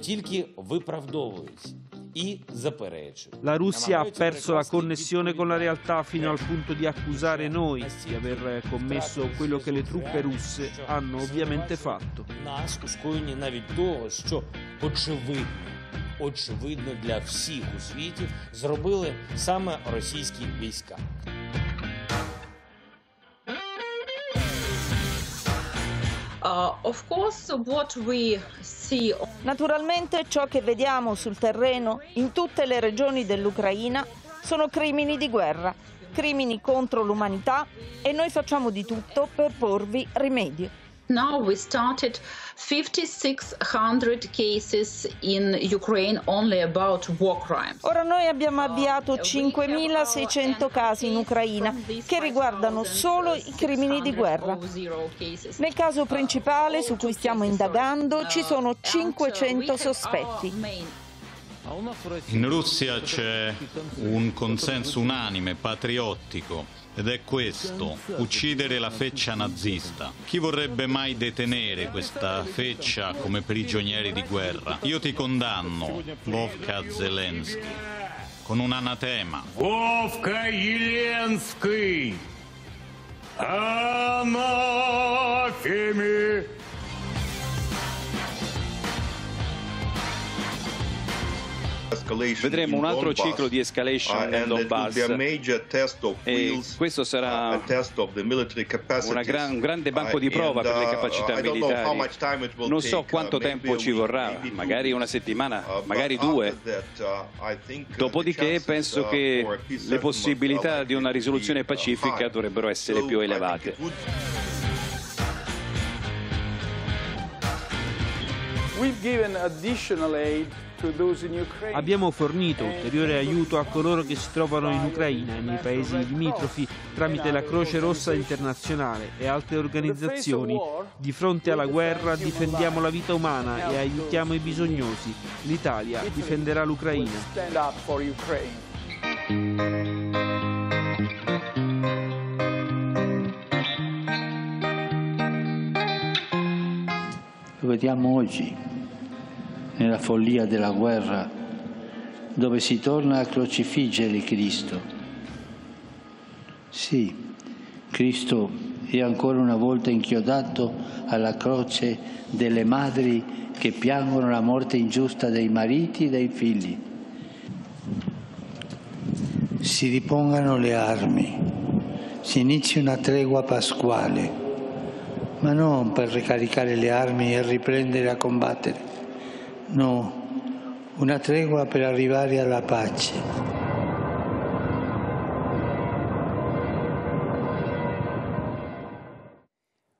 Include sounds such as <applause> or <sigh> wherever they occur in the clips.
tільки виправдовують. La Russia ha perso la connessione con la realtà fino al punto di accusare noi di aver commesso quello che le truppe russe hanno ovviamente fatto. Очевидно для всіх у світі зробили саме російські війська. Uh, Naturalmente ciò che vediamo sul terreno in tutte le regioni dell'Ucraina sono crimini di guerra, crimini contro l'umanità e noi facciamo di tutto per porvi rimedio now we started 5600 cases in Ukraine only about war crimes. Ora noi abbiamo oh, avviato 5600 casi in Ucraina che riguardano solo i crimini di guerra. Oh, Nel caso uh, principale su cui stiamo indagando ci uh, sono 500 uh, sospetti. In Russia c'è un consenso unanime, patriottico, ed è questo, uccidere la feccia nazista. Chi vorrebbe mai detenere questa feccia come prigionieri di guerra? Io ti condanno, Vovka Zelensky, con un anatema. Vovka Zelensky! Анафеме! Vedremo un altro ciclo di escalation uh, nel Donbass e questo sarà uh, gran, un grande banco di uh, prova per le uh, capacità militari. Non so quanto tempo ci vorrà, magari una settimana, magari due. Dopodiché penso che le possibilità di una risoluzione pacifica dovrebbero essere più elevate. We've given additional aid Abbiamo fornito ulteriore aiuto a coloro che si trovano in Ucraina e nei paesi limitrofi tramite la Croce Rossa Internazionale e altre organizzazioni. Di fronte alla guerra difendiamo la vita umana e aiutiamo i bisognosi. L'Italia difenderà l'Ucraina. Lo vediamo oggi nella follia della guerra, dove si torna a crocifiggere Cristo. Sì, Cristo è ancora una volta inchiodato alla croce delle madri che piangono la morte ingiusta dei mariti e dei figli. Si ripongano le armi, si inizi una tregua pasquale, ma non per ricaricare le armi e riprendere a combattere, No, una tregua per arrivare alla pace.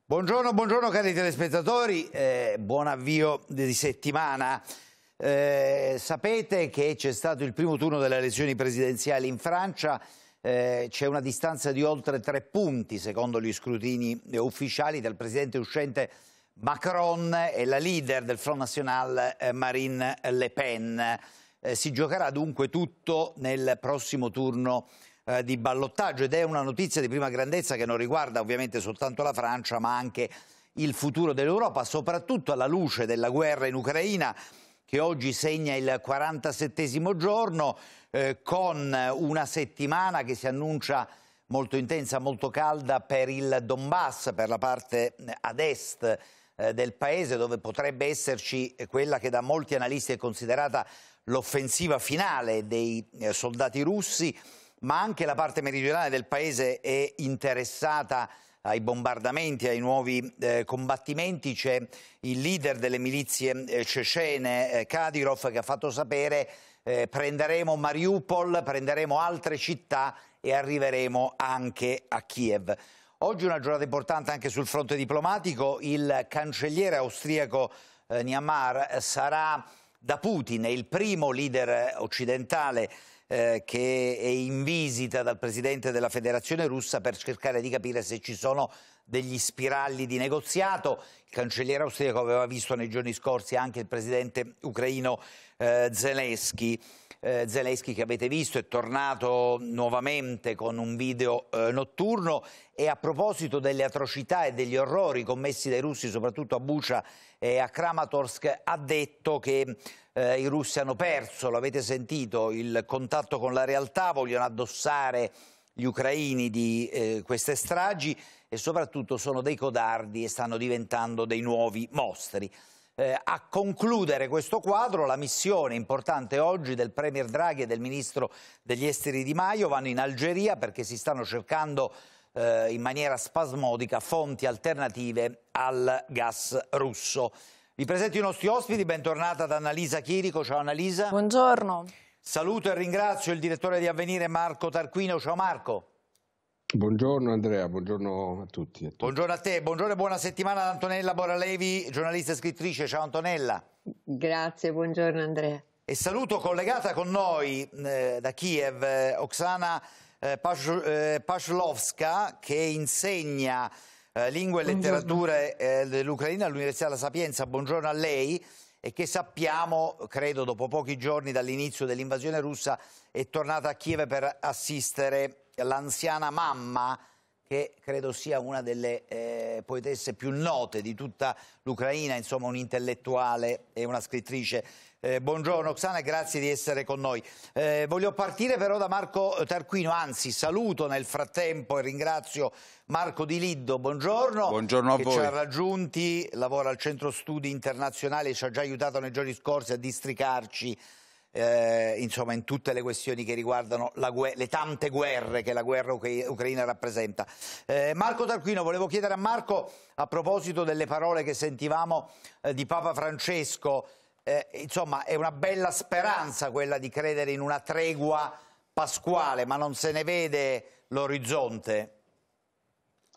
Buongiorno, buongiorno cari telespettatori, eh, buon avvio di settimana. Eh, sapete che c'è stato il primo turno delle elezioni presidenziali in Francia, eh, c'è una distanza di oltre tre punti secondo gli scrutini ufficiali dal presidente uscente Macron e la leader del Front National eh, Marine Le Pen. Eh, si giocherà dunque tutto nel prossimo turno eh, di ballottaggio ed è una notizia di prima grandezza che non riguarda ovviamente soltanto la Francia ma anche il futuro dell'Europa, soprattutto alla luce della guerra in Ucraina che oggi segna il 47 giorno eh, con una settimana che si annuncia molto intensa, molto calda per il Donbass, per la parte ad est eh, del paese dove potrebbe esserci quella che da molti analisti è considerata l'offensiva finale dei eh, soldati russi, ma anche la parte meridionale del paese è interessata ai bombardamenti, ai nuovi eh, combattimenti. C'è il leader delle milizie eh, cecene, eh, Kadyrov, che ha fatto sapere eh, prenderemo Mariupol, prenderemo altre città e arriveremo anche a Kiev. Oggi è una giornata importante anche sul fronte diplomatico. Il cancelliere austriaco eh, Niamar sarà da Putin, è il primo leader occidentale eh, che è in visita dal presidente della federazione russa per cercare di capire se ci sono degli spiragli di negoziato. Il cancelliere austriaco aveva visto nei giorni scorsi anche il presidente ucraino eh, Zelensky eh, Zelensky che avete visto è tornato nuovamente con un video eh, notturno e a proposito delle atrocità e degli orrori commessi dai russi soprattutto a Bucha e a Kramatorsk ha detto che eh, i russi hanno perso, l'avete sentito, il contatto con la realtà, vogliono addossare gli ucraini di eh, queste stragi e soprattutto sono dei codardi e stanno diventando dei nuovi mostri. Eh, a concludere questo quadro la missione importante oggi del Premier Draghi e del Ministro degli Esteri Di Maio vanno in Algeria perché si stanno cercando eh, in maniera spasmodica fonti alternative al gas russo. Vi presento i nostri ospiti, bentornata ad Annalisa Chirico. Ciao Annalisa. Buongiorno. Saluto e ringrazio il direttore di Avvenire Marco Tarquino. Ciao Marco. Buongiorno Andrea, buongiorno a tutti, a tutti. Buongiorno a te, buongiorno e buona settimana ad Antonella Boralevi, giornalista e scrittrice. Ciao Antonella. Grazie, buongiorno Andrea. E saluto collegata con noi eh, da Kiev eh, Oksana eh, Pashlovska eh, che insegna eh, lingue e letterature eh, dell'Ucraina all'Università della Sapienza. Buongiorno a lei e che sappiamo, credo dopo pochi giorni dall'inizio dell'invasione russa, è tornata a Kiev per assistere l'anziana mamma che credo sia una delle eh, poetesse più note di tutta l'Ucraina, insomma un intellettuale e una scrittrice. Eh, buongiorno Oksana, grazie di essere con noi. Eh, voglio partire però da Marco Tarquino, anzi saluto nel frattempo e ringrazio Marco Di Liddo, buongiorno, buongiorno che voi. ci ha raggiunti, lavora al Centro Studi Internazionali, ci ha già aiutato nei giorni scorsi a districarci eh, insomma, in tutte le questioni che riguardano gu- le tante guerre che la guerra ucra- ucraina rappresenta. Eh, Marco Tarquino, volevo chiedere a Marco a proposito delle parole che sentivamo eh, di Papa Francesco, eh, insomma è una bella speranza quella di credere in una tregua pasquale, ma non se ne vede l'orizzonte.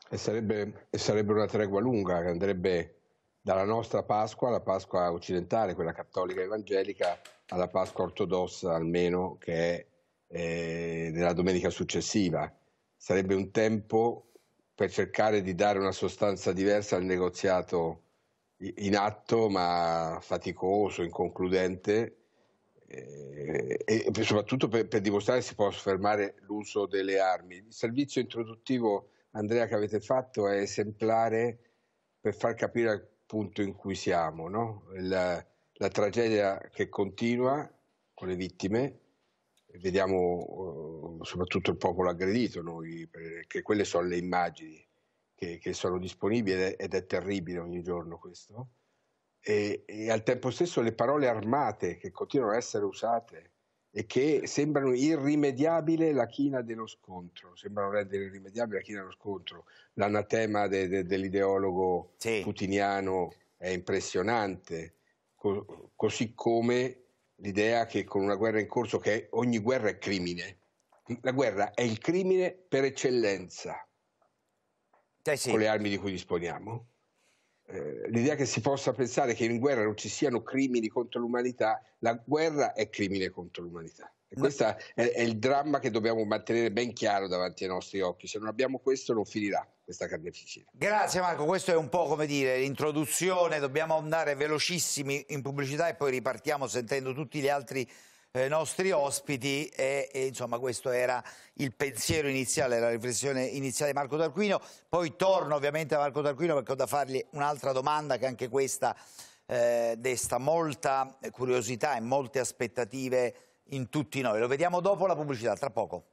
E sarebbe, e sarebbe una tregua lunga che andrebbe dalla nostra Pasqua la Pasqua occidentale, quella cattolica evangelica, alla Pasqua ortodossa almeno, che è eh, nella domenica successiva. Sarebbe un tempo per cercare di dare una sostanza diversa al negoziato in atto, ma faticoso, inconcludente, eh, e soprattutto per, per dimostrare che si può fermare l'uso delle armi. Il servizio introduttivo, Andrea, che avete fatto è esemplare per far capire il punto in cui siamo. No? Il, la tragedia che continua con le vittime, vediamo eh, soprattutto il popolo aggredito noi, perché quelle sono le immagini che, che sono disponibili ed è, ed è terribile ogni giorno questo, e, e, al tempo stesso le parole armate che continuano a essere usate e che sembrano irrimediabile la china dello scontro, sembrano rendere irrimediabile la china dello scontro, l'anatema de, de, dell'ideologo sì. putiniano è impressionante, co- così come l'idea che con una guerra in corso, che ogni guerra è crimine, la guerra è il crimine per eccellenza, eh sì. con le armi di cui disponiamo. Eh, l'idea che si possa pensare che in guerra non ci siano crimini contro l'umanità, la guerra è crimine contro l'umanità questo è, è, il dramma che dobbiamo mantenere ben chiaro davanti ai nostri occhi. Se non abbiamo questo non finirà questa carneficina. Grazie Marco, questo è un po' come dire l'introduzione, dobbiamo andare velocissimi in pubblicità e poi ripartiamo sentendo tutti gli altri eh, nostri ospiti e, e, insomma questo era il pensiero iniziale, la riflessione iniziale di Marco Tarquino. Poi torno ovviamente a Marco Tarquino perché ho da fargli un'altra domanda che anche questa eh, desta molta curiosità e molte aspettative in tutti noi. Lo vediamo dopo la pubblicità, tra poco.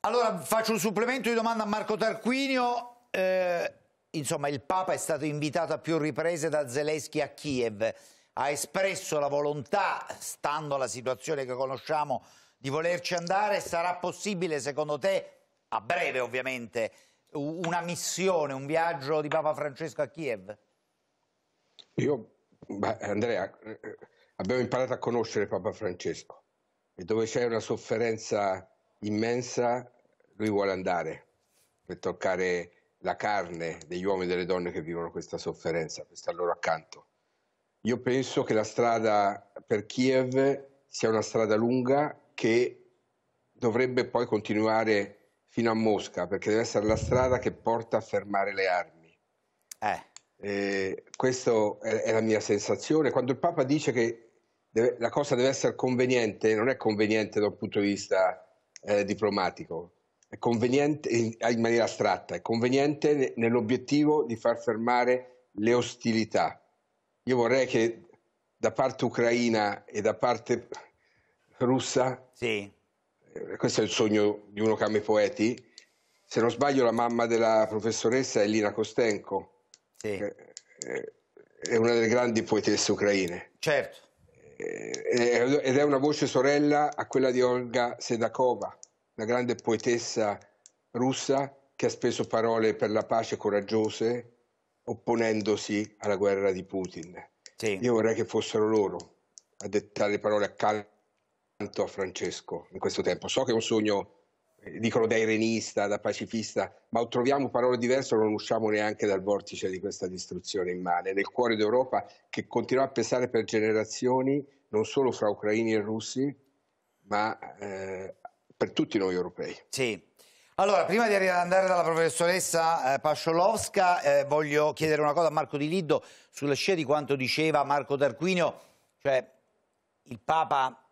Allora faccio un supplemento di domanda a Marco Tarquinio. Eh, insomma, il Papa è stato invitato a più riprese da Zelensky a Kiev ha espresso la volontà, stando alla situazione che conosciamo, di volerci andare. Sarà possibile, secondo te, a breve ovviamente, una missione, un viaggio di Papa Francesco a Kiev? Io, beh, Andrea, abbiamo imparato a conoscere Papa Francesco e dove c'è una sofferenza immensa, lui vuole andare per toccare la carne degli uomini e delle donne che vivono questa sofferenza, per stare loro accanto. Io penso che la strada per Kiev sia una strada lunga che dovrebbe poi continuare fino a Mosca, perché deve essere la strada che porta a fermare le armi. Eh. questa è, è, la mia sensazione. Quando il Papa dice che deve, la cosa deve essere conveniente, non è conveniente da un punto di vista eh, diplomatico, è conveniente in, in maniera astratta, è conveniente nell'obiettivo di far fermare le ostilità. Io vorrei che da parte ucraina e da parte russa, sì. Eh, questo è il sogno di uno che ama i poeti, se non sbaglio la mamma della professoressa è Lina Kostenko, sì. Eh, è una delle grandi poetesse ucraine. Certo. Eh, ed è una voce sorella a quella di Olga Sedakova, la grande poetessa russa che ha speso parole per la pace coraggiose, opponendosi alla guerra di Putin. Sì. Io vorrei che fossero loro a dettare le parole accanto a Francesco in questo tempo. So che è un sogno, eh, dicono da irenista, da pacifista, ma o troviamo parole diverse, o non usciamo neanche dal vortice di questa distruzione immane, nel cuore d'Europa che continua a pesare per generazioni, non solo fra ucraini e russi, ma eh, per tutti noi europei. Sì. Allora, prima di andare dalla professoressa eh, Pasciolovska, eh, voglio chiedere una cosa a Marco Di Lido sulla scia di quanto diceva Marco Tarquinio, cioè il Papa,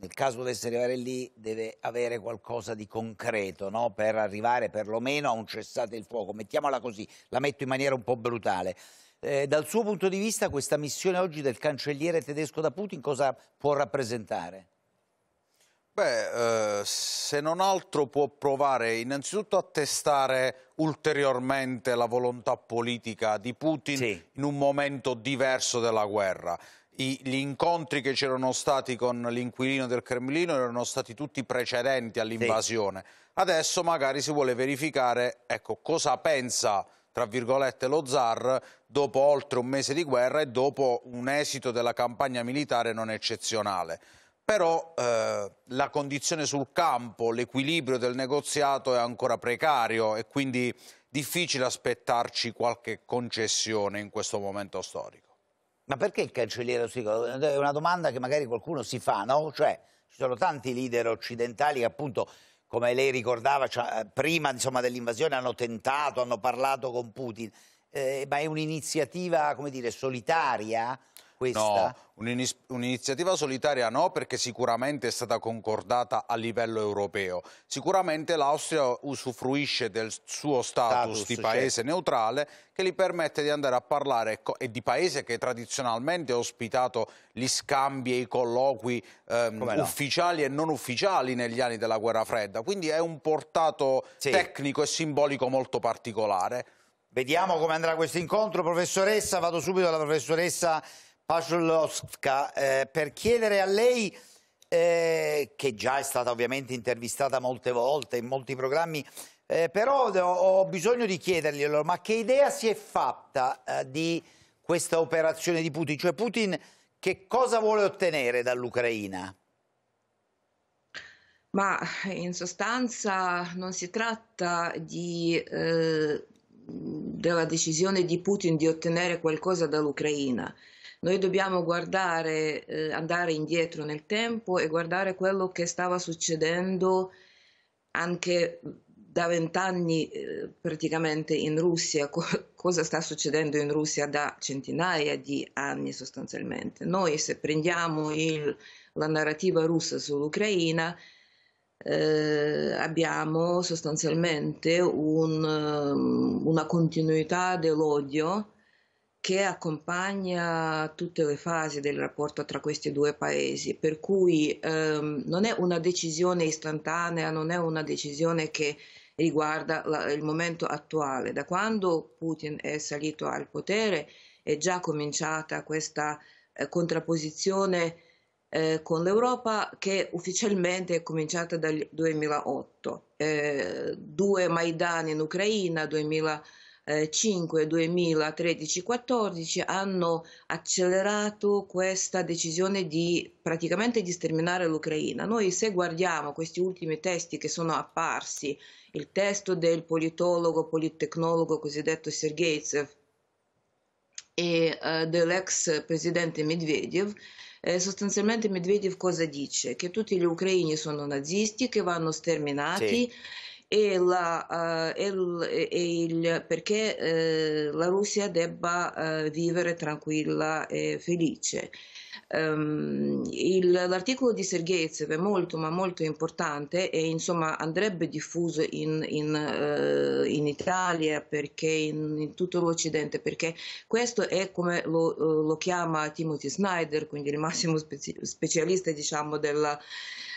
nel caso dovesse arrivare lì, deve avere qualcosa di concreto no? per arrivare perlomeno a un cessate il fuoco, mettiamola così, la metto in maniera un po' brutale. Eh, dal suo punto di vista questa missione oggi del cancelliere tedesco da Putin cosa può rappresentare? Beh, eh, se non altro può provare innanzitutto a testare ulteriormente la volontà politica di Putin sì. in un momento diverso della guerra. I, gli incontri che c'erano stati con l'inquilino del Cremlino erano stati tutti precedenti all'invasione. Sì. Adesso magari si vuole verificare ecco, cosa pensa tra virgolette lo zar dopo oltre un mese di guerra e dopo un esito della campagna militare non eccezionale però eh, la condizione sul campo, l'equilibrio del negoziato è ancora precario e quindi difficile aspettarci qualche concessione in questo momento storico. Ma perché il cancelliere austriaco? È una domanda che magari qualcuno si fa, no? Cioè, ci sono tanti leader occidentali che appunto, come lei ricordava, cioè, prima dell'invasione hanno tentato, hanno parlato con Putin, eh, ma è un'iniziativa, come dire, solitaria questa? No, un'iniziativa solitaria no, perché sicuramente è stata concordata a livello europeo. Sicuramente l'Austria usufruisce del suo status, status di paese certo. neutrale che gli permette di andare a parlare ecco, e di paese che tradizionalmente ha ospitato gli scambi e i colloqui ehm, ufficiali e non ufficiali negli anni della guerra fredda. Quindi è un portato sì. tecnico e simbolico molto particolare. Vediamo come andrà questo incontro. Professoressa, vado subito alla professoressa Pajlovska eh, per chiedere a lei, eh, che già è stata ovviamente intervistata molte volte in molti programmi, eh, però ho, bisogno di chiederglielo, ma che idea si è fatta eh, di questa operazione di Putin? Cioè Putin che cosa vuole ottenere dall'Ucraina? Ma in sostanza non si tratta di eh, della decisione di Putin di ottenere qualcosa dall'Ucraina. Noi dobbiamo guardare, eh, andare indietro nel tempo e guardare quello che stava succedendo anche da vent'anni eh, praticamente in Russia, co cosa sta succedendo in Russia da centinaia di anni sostanzialmente. Noi se prendiamo il, la narrativa russa sull'Ucraina, eh, abbiamo sostanzialmente un, una continuità dell'odio che accompagna tutte le fasi del rapporto tra questi due paesi, per cui ehm, non è una decisione istantanea, non è una decisione che riguarda la, il momento attuale. Da quando Putin è salito al potere è già cominciata questa eh, contrapposizione eh, con l'Europa che ufficialmente è cominciata dal 2008. Eh, due Maidani in Ucraina, 2008 5 eh, 2013-14 hanno accelerato questa decisione di praticamente di sterminare l'Ucraina. Noi se guardiamo questi ultimi testi che sono apparsi, il testo del politologo, politecnologo cosiddetto Sergeytsev e eh, dell'ex presidente Medvedev, eh, sostanzialmente Medvedev cosa dice? Che tutti gli ucraini sono nazisti, che vanno sterminati. Sì e, la, eh, e, e il, perché eh, la Russia debba eh, vivere tranquilla e felice. Um, il, l'articolo di Sergeyev è molto ma molto importante e insomma andrebbe diffuso in, in, uh, in Italia perché in, in, tutto l'Occidente perché questo è come lo, eh, lo chiama Timothy Snyder quindi il massimo spezi- specialista diciamo della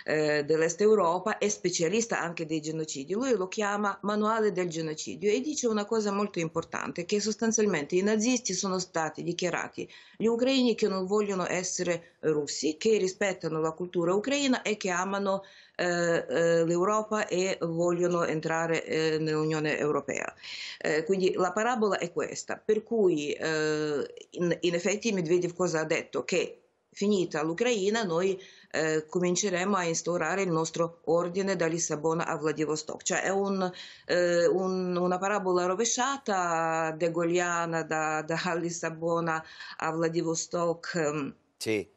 eh, dell'Est Europa, e specialista anche dei genocidi, lui lo chiama manuale del genocidio e dice una cosa molto importante, che sostanzialmente i nazisti sono stati dichiarati gli ucraini che non vogliono essere russi, che rispettano la cultura ucraina e che amano eh, eh, l'Europa e vogliono entrare eh, nell'Unione Europea. Eh, quindi la parabola è questa, per cui eh, in, in effetti Medvedev cosa ha detto? Che finita l'Ucraina, noi eh, cominceremo a instaurare il nostro ordine da Lissabona a Vladivostok. Cioè è un, eh, un, una parabola rovesciata de Goliana da, da Lissabona a Vladivostok. Ehm, sì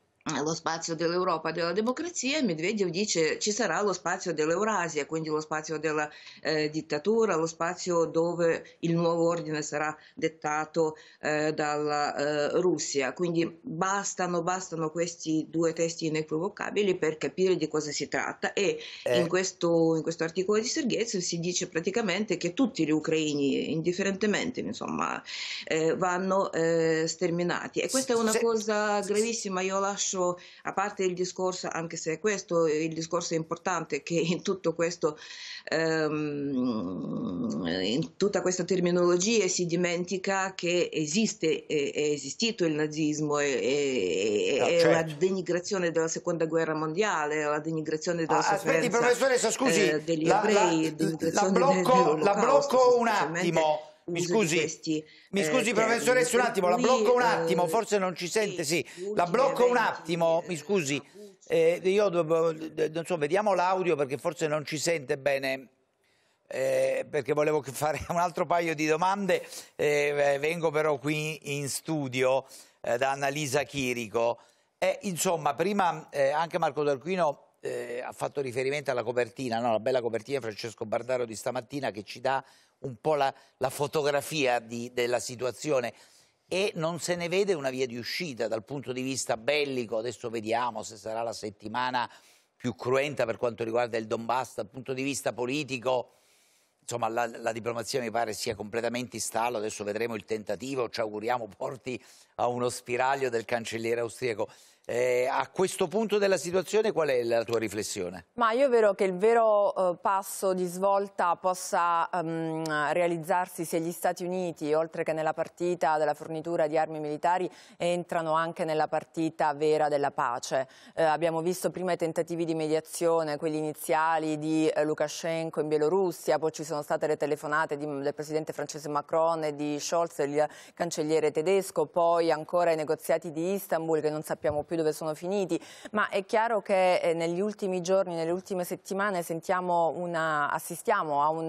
lo spazio dell'Europa della democrazia e Medvedev dice ci sarà lo spazio dell'Eurasia, quindi lo spazio della eh, dittatura, lo spazio dove il nuovo ordine sarà dettato eh, dalla eh, Russia. Quindi bastano, bastano, questi due testi inequivocabili per capire di cosa si tratta e eh. in questo, in, questo, articolo di Sergezio si dice praticamente che tutti gli ucraini, indifferentemente, insomma, eh, vanno eh, sterminati e questa è una cosa gravissima, io lascio faccio, a parte il discorso, anche se questo il discorso è importante, che in tutto questo, ehm, in tutta questa terminologia si dimentica che esiste, è, è esistito il nazismo, è, è, ah, certo. è, la denigrazione della seconda guerra mondiale, è la denigrazione della ah, ah sofferenza aspetti, scusi, eh, degli la, ebrei, la, la, blocco, la blocco un attimo mi scusi, questi, mi eh, scusi eh, professoressa un attimo, la blocco un eh, attimo, forse non ci sente, sì, la blocco un attimo, mi scusi, eh, io non so, vediamo l'audio perché forse non ci sente bene. Eh, perché volevo fare un altro paio di domande, eh, vengo però qui in studio da Annalisa Chirico. insomma, prima anche Marco D'Arquino ha fatto riferimento alla copertina, no? la bella copertina di Francesco Bardaro di stamattina che ci dà un po' la, la fotografia di, della situazione e non se ne vede una via di uscita dal punto di vista bellico, adesso vediamo se sarà la settimana più cruenta per quanto riguarda il Donbass, dal punto di vista politico insomma la, la, diplomazia mi pare sia completamente in stallo, adesso vedremo il tentativo, ci auguriamo porti a uno spiraglio del cancelliere austriaco. Eh, a questo punto della situazione qual è la tua riflessione? Ma io vero che il vero eh, passo di svolta possa ehm, realizzarsi se gli Stati Uniti, oltre che nella partita della fornitura di armi militari, entrano anche nella partita vera della pace. Eh, abbiamo visto prima i tentativi di mediazione, quelli iniziali di eh, Lukashenko in Bielorussia, poi ci sono state le telefonate di, del presidente francese Macron e di Scholz, il cancelliere tedesco, poi ancora i negoziati di Istanbul che non sappiamo più qui dove sono finiti, ma è chiaro che eh, negli ultimi giorni, nelle ultime settimane una, assistiamo a un,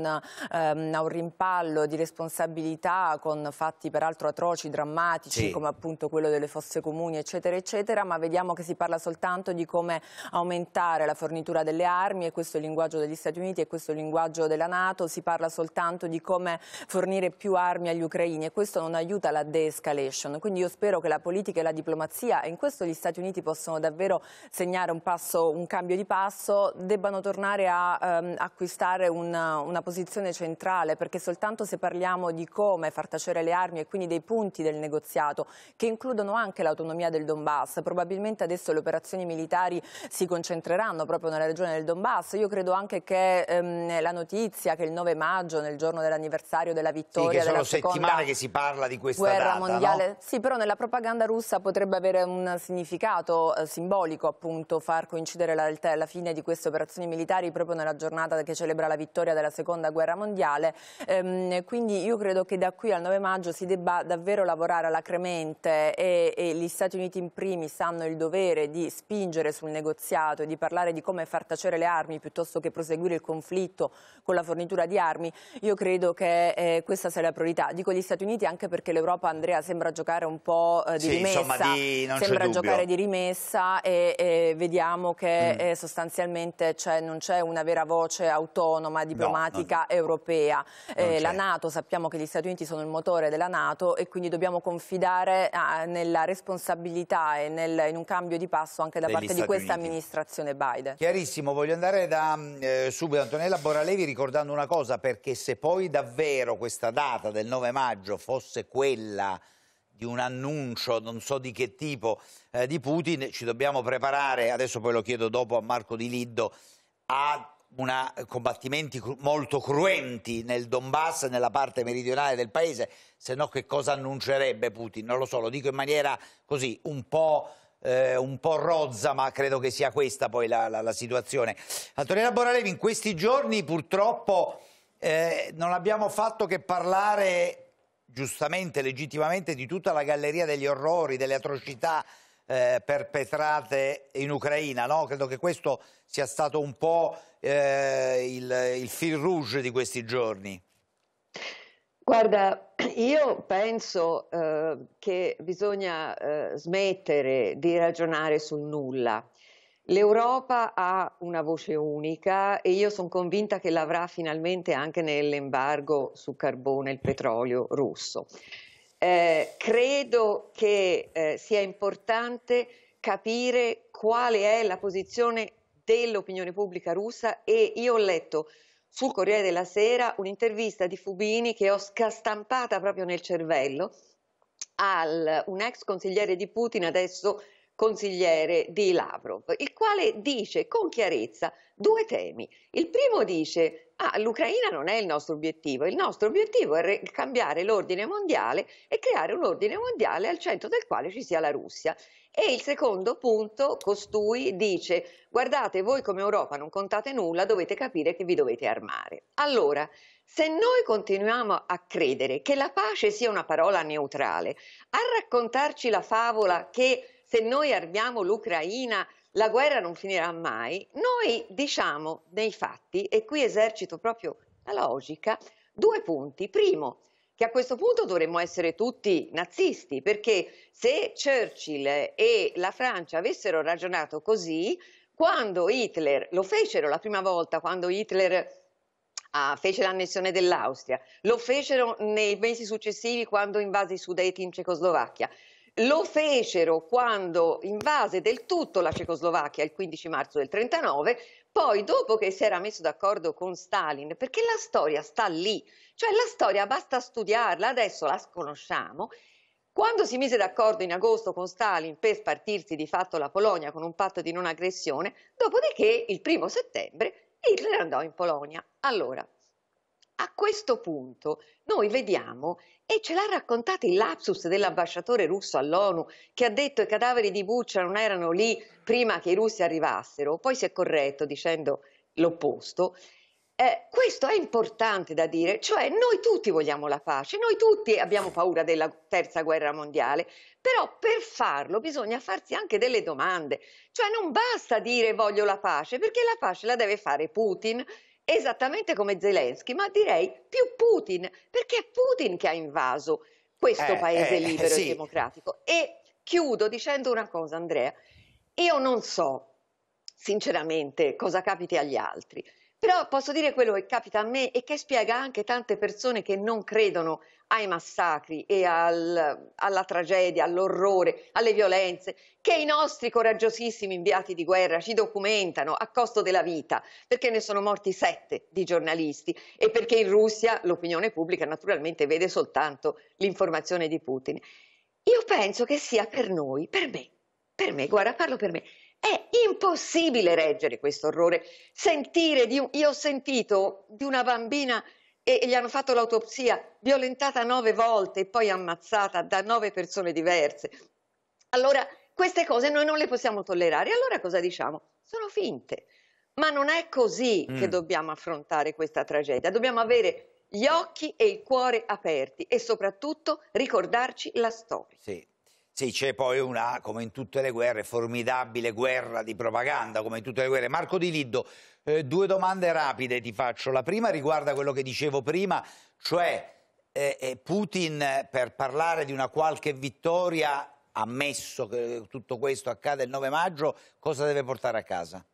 um, a un, rimpallo di responsabilità con fatti peraltro atroci, drammatici, sì. come appunto quello delle fosse comuni, eccetera, eccetera, ma vediamo che si parla soltanto di come aumentare la fornitura delle armi e questo è il linguaggio degli Stati Uniti e questo è il linguaggio della Nato, si parla soltanto di come fornire più armi agli ucraini e questo non aiuta la de-escalation. Quindi io spero che la politica e la diplomazia, e in questo gli Stati Stati Uniti possono davvero segnare un, passo, un cambio di passo, debbano tornare a ehm, acquistare una, una posizione centrale, perché soltanto se parliamo di come far tacere le armi e quindi dei punti del negoziato, che includono anche l'autonomia del Donbass, probabilmente adesso le operazioni militari si concentreranno proprio nella regione del Donbass. Io credo anche che ehm, la notizia che il 9 maggio, nel giorno dell'anniversario della vittoria sì, della settimane che si parla di questa guerra data, mondiale, no? sì, però nella propaganda russa potrebbe avere un significato giudicato eh, simbolico appunto far coincidere la, la, fine di queste operazioni militari proprio nella giornata che celebra la vittoria della seconda guerra mondiale. Ehm, quindi io credo che da qui al 9 maggio si debba davvero lavorare alacremente e, e gli Stati Uniti in primis hanno il dovere di spingere sul negoziato e di parlare di come far tacere le armi piuttosto che proseguire il conflitto con la fornitura di armi. Io credo che eh, questa sia la priorità. Dico gli Stati Uniti anche perché l'Europa, Andrea, sembra giocare un po' eh, di sì, rimessa, insomma, di... sembra giocare di di rimessa e, e vediamo che mm. Eh, sostanzialmente non c'è una vera voce autonoma diplomatica no, no, europea. Eh, la Nato, sappiamo che gli Stati Uniti sono il motore della Nato e quindi dobbiamo confidare nella responsabilità e nel, in un cambio di passo anche da parte Stati di questa Uniti. amministrazione Biden. Chiarissimo, voglio andare da eh, subito Antonella Boralevi ricordando una cosa perché se poi davvero questa data del 9 maggio fosse quella di un annuncio, non so di che tipo, eh, di Putin, ci dobbiamo preparare, adesso poi lo chiedo dopo a Marco Di Lido, a una, combattimenti molto cruenti nel Donbass, nella parte meridionale del paese, se no che cosa annuncerebbe Putin? Non lo so, lo dico in maniera così un po', eh, un po rozza, ma credo che sia questa poi la, la, la situazione. Antonella Boralevi, in questi giorni purtroppo eh, non abbiamo fatto che parlare giustamente, legittimamente, di tutta la galleria degli orrori, delle atrocità eh, perpetrate in Ucraina. No? Credo che questo sia stato un po' eh, il, il fil rouge di questi giorni. Guarda, <clears throat> io penso eh, che bisogna eh, smettere di ragionare sul nulla. L'Europa ha una voce unica e io sono convinta che l'avrà finalmente anche nell'embargo su carbone e petrolio russo. Eh, credo che eh, sia importante capire quale è la posizione dell'opinione pubblica russa e io ho letto sul Corriere della Sera un'intervista di Fubini che ho stampata proprio nel cervello al un ex consigliere di Putin adesso consigliere di Lavrov, il quale dice con chiarezza due temi. Il primo dice ah, l'Ucraina non è il nostro obiettivo, il nostro obiettivo è cambiare l'ordine mondiale e creare un ordine mondiale al centro del quale ci sia la Russia. E il secondo punto, costui dice guardate voi come Europa non contate nulla, dovete capire che vi dovete armare. Allora, se noi continuiamo a credere che la pace sia una parola neutrale, a raccontarci la favola che se noi armiamo l'Ucraina la guerra non finirà mai, noi diciamo nei fatti, e qui esercito proprio la logica, due punti. Primo, che a questo punto dovremmo essere tutti nazisti, perché se Churchill e la Francia avessero ragionato così, quando Hitler lo fecero la prima volta, quando Hitler ah, fece l'annessione dell'Austria, lo fecero nei mesi successivi quando invase i Sudeti in Cecoslovacchia, lo fecero quando invase del tutto la Cecoslovacchia il 15 marzo del 39, poi dopo che si era messo d'accordo con Stalin, perché la storia sta lì, cioè la storia basta studiarla, adesso la sconosciamo. Quando si mise d'accordo in agosto con Stalin per spartirsi di fatto la Polonia con un patto di non aggressione, dopodiché il primo settembre Hitler andò in Polonia. Allora, a questo punto noi vediamo e ce l'ha raccontato il lapsus dell'ambasciatore russo all'ONU che ha detto i cadaveri di Buccia non erano lì prima che i russi arrivassero, poi si è corretto dicendo l'opposto. Eh, questo è importante da dire, cioè noi tutti vogliamo la pace, noi tutti abbiamo paura della terza guerra mondiale, però per farlo bisogna farsi anche delle domande, cioè non basta dire voglio la pace, perché la pace la deve fare Putin esattamente come Zelensky, ma direi più Putin, perché è Putin che ha invaso questo eh, paese eh, eh libero sì. e democratico. E chiudo dicendo una cosa, Andrea, io non so sinceramente cosa capiti agli altri, però posso dire quello che capita a me e che spiega anche tante persone che non credono ai massacri e al, alla tragedia, all'orrore, alle violenze, che i nostri coraggiosissimi inviati di guerra ci documentano a costo della vita, perché ne sono morti sette di giornalisti e perché in Russia l'opinione pubblica naturalmente vede soltanto l'informazione di Putin. Io penso che sia per noi, per me, per me, guarda, parlo per me, è impossibile reggere questo orrore. Sentire, di, io ho sentito di una bambina e, e gli hanno fatto l'autopsia, violentata nove volte e poi ammazzata da nove persone diverse. Allora, queste cose noi non le possiamo tollerare. Allora cosa diciamo? Sono finte. Ma non è così mm. che dobbiamo affrontare questa tragedia. Dobbiamo avere gli occhi e il cuore aperti e soprattutto ricordarci la storia. Sì. Sì, c'è poi una, come in tutte le guerre, formidabile guerra di propaganda, come in tutte le guerre. Marco Di Lido, eh, due domande rapide ti faccio. La prima riguarda quello che dicevo prima, cioè eh, eh Putin per parlare di una qualche vittoria, ammesso che tutto questo accade il 9 maggio, cosa deve portare a casa?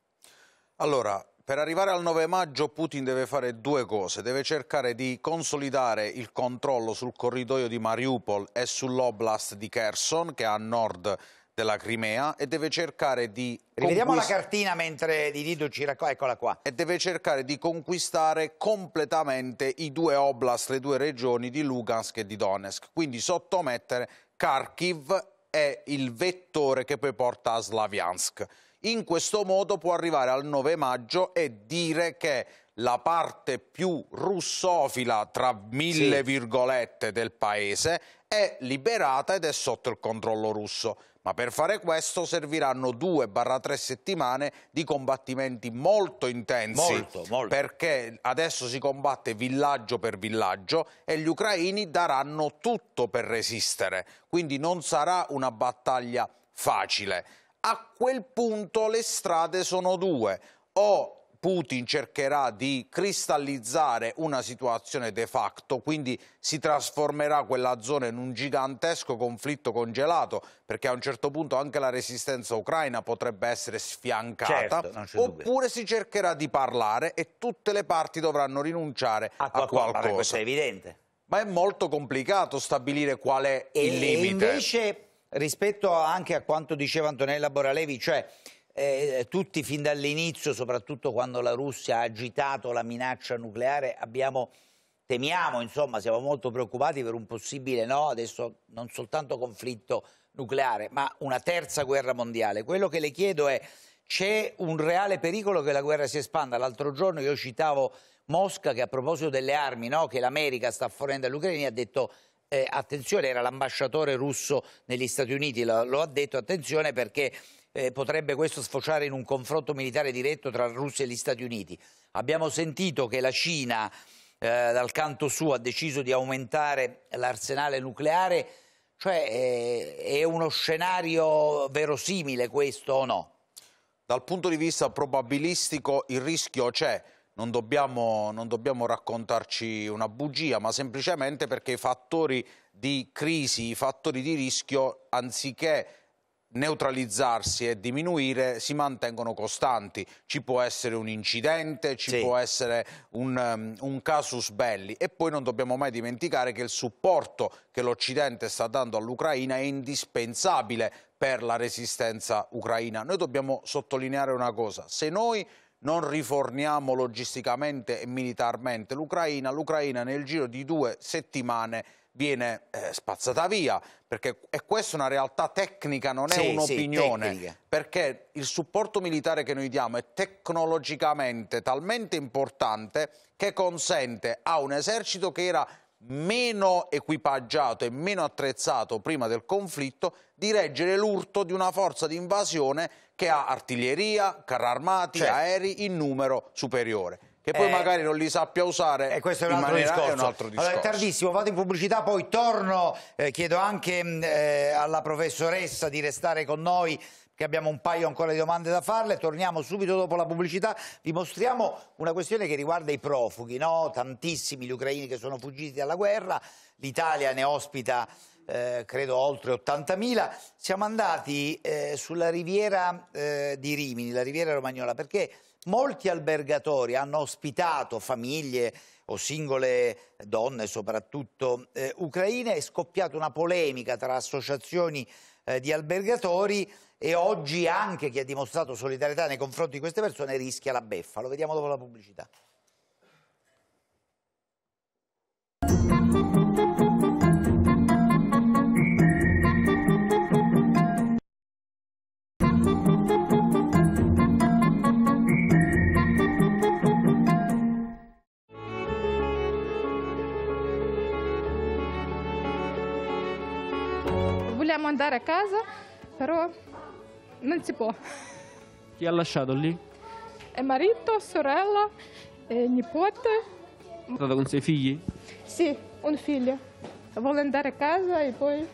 Allora, per arrivare al 9 maggio Putin deve fare due cose, deve cercare di consolidare il controllo sul corridoio di Mariupol e sull'oblast di Kherson, che è a nord della Crimea e deve cercare di... Rivediamo la cartina mentre di Dido ci racconta, eccola qua. E deve cercare di conquistare completamente i due oblast, le due regioni di Lugansk e di Donetsk, quindi sottomettere Kharkiv e il vettore che poi porta a Slaviansk. In questo modo può arrivare al 9 maggio e dire che la parte più russofila, tra mille sì. virgolette, del paese è liberata ed è sotto il controllo russo. Ma per fare questo serviranno due barra tre settimane di combattimenti molto intensi. Molto, molto. Perché adesso si combatte villaggio per villaggio e gli ucraini daranno tutto per resistere. Quindi non sarà una battaglia facile a quel punto le strade sono due. O Putin cercherà di cristallizzare una situazione de facto, quindi si trasformerà quella zona in un gigantesco conflitto congelato, perché a un certo punto anche la resistenza ucraina potrebbe essere sfiancata, certo, oppure si cercherà di parlare e tutte le parti dovranno rinunciare a, qualcosa. a qualcosa. Questo è evidente. Ma è molto complicato stabilire qual è e il limite. E Invece rispetto anche a quanto diceva Antonella Boralevi, cioè eh, tutti fin dall'inizio, soprattutto quando la Russia ha agitato la minaccia nucleare, abbiamo, temiamo, insomma, siamo molto preoccupati per un possibile, no, adesso non soltanto conflitto nucleare, ma una terza guerra mondiale. Quello che le chiedo è c'è un reale pericolo che la guerra si espanda. L'altro giorno io citavo Mosca che a proposito delle armi no, che l'America sta fornendo all'Ucraina ha detto eh, attenzione, era l'ambasciatore russo negli Stati Uniti, lo, lo ha detto, attenzione perché eh, potrebbe questo sfociare in un confronto militare diretto tra Russia e gli Stati Uniti. Abbiamo sentito che la Cina eh, dal canto suo ha deciso di aumentare l'arsenale nucleare, cioè eh, è uno scenario verosimile questo o no? Dal punto di vista probabilistico il rischio c'è non dobbiamo, non dobbiamo, raccontarci una bugia, ma semplicemente perché i fattori di crisi, i fattori di rischio, anziché neutralizzarsi e diminuire, si mantengono costanti. Ci può essere un incidente, ci sì. può essere un, um, un casus belli e poi non dobbiamo mai dimenticare che il supporto che l'Occidente sta dando all'Ucraina è indispensabile per la resistenza ucraina. Noi dobbiamo sottolineare una cosa, se noi non riforniamo logisticamente e militarmente l'Ucraina, l'Ucraina nel giro di due settimane viene eh, spazzata via, perché e questa è una realtà tecnica, non è sì, un'opinione, sì, perché il supporto militare che noi diamo è tecnologicamente talmente importante che consente a un esercito che era meno equipaggiato e meno attrezzato prima del conflitto di reggere l'urto di una forza di invasione che ha artiglieria, carri armati, certo. aerei in numero superiore che poi eh, magari non li sappia usare e eh, questo è un altro discorso, è un altro discorso. Allora, tardissimo, vado in pubblicità poi torno, eh, chiedo anche mm, eh, alla professoressa di restare con noi perché abbiamo un paio ancora di domande da farle torniamo subito dopo la pubblicità vi mostriamo una questione che riguarda i profughi no? tantissimi gli ucraini che sono fuggiti dalla guerra l'Italia ne ospita eh, credo oltre 80.000, siamo andati eh, sulla riviera eh, di Rimini, la riviera romagnola, perché molti albergatori hanno ospitato famiglie o singole donne, soprattutto eh, ucraine, è scoppiata una polemica tra associazioni eh, di albergatori e oggi anche chi ha dimostrato solidarietà nei confronti di queste persone rischia la beffa. Lo vediamo dopo la pubblicità. vogliamo andare a casa, però non si può. Chi ha lasciato lì? È marito, sorella, e nipote. È stata con sei figli? Sì, un figlio. Vuole andare a casa e poi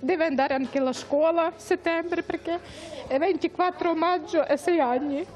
deve andare anche alla scuola a settembre perché è 24 maggio e sei anni.